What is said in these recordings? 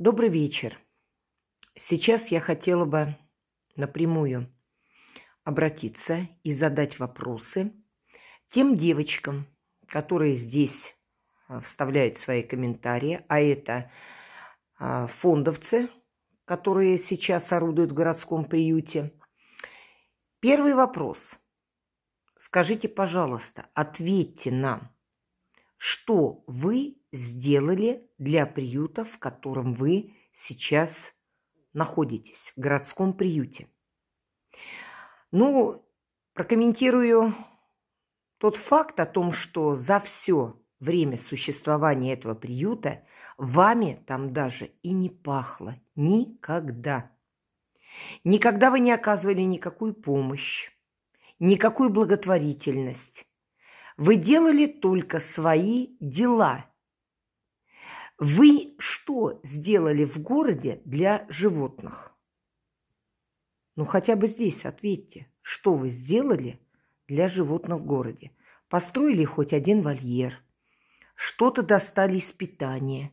Добрый вечер. Сейчас я хотела бы напрямую обратиться и задать вопросы тем девочкам, которые здесь а, вставляют свои комментарии, а это а, фондовцы, которые сейчас орудуют в городском приюте. Первый вопрос. Скажите, пожалуйста, ответьте нам, что вы сделали для приюта, в котором вы сейчас находитесь, в городском приюте. Ну, прокомментирую тот факт о том, что за все время существования этого приюта вами там даже и не пахло никогда. Никогда вы не оказывали никакую помощь, никакую благотворительность. Вы делали только свои дела – вы что сделали в городе для животных? Ну, хотя бы здесь ответьте, что вы сделали для животных в городе? Построили хоть один вольер, что-то достали из питания.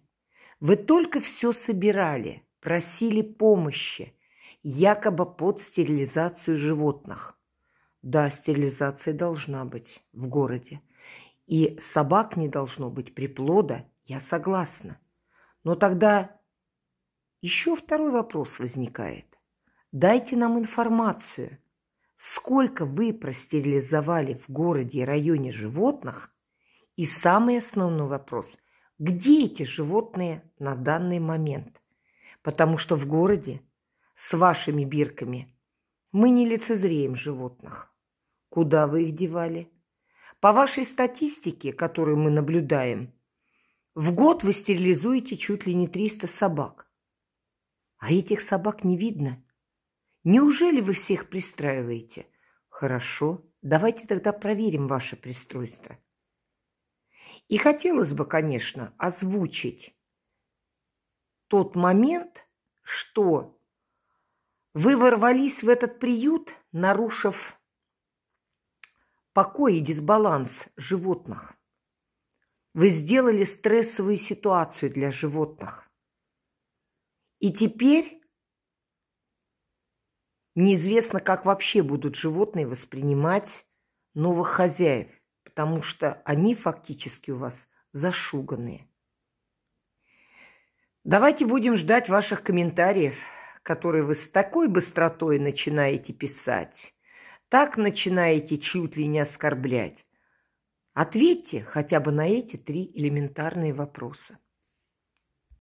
Вы только все собирали, просили помощи, якобы под стерилизацию животных. Да, стерилизация должна быть в городе. И собак не должно быть, приплода я согласна. Но тогда еще второй вопрос возникает. Дайте нам информацию. Сколько вы простерилизовали в городе и районе животных? И самый основной вопрос – где эти животные на данный момент? Потому что в городе с вашими бирками мы не лицезреем животных. Куда вы их девали? По вашей статистике, которую мы наблюдаем – в год вы стерилизуете чуть ли не 300 собак. А этих собак не видно. Неужели вы всех пристраиваете? Хорошо, давайте тогда проверим ваше пристройство. И хотелось бы, конечно, озвучить тот момент, что вы ворвались в этот приют, нарушив покой и дисбаланс животных. Вы сделали стрессовую ситуацию для животных. И теперь неизвестно, как вообще будут животные воспринимать новых хозяев, потому что они фактически у вас зашуганные. Давайте будем ждать ваших комментариев, которые вы с такой быстротой начинаете писать, так начинаете чуть ли не оскорблять, Ответьте хотя бы на эти три элементарные вопроса.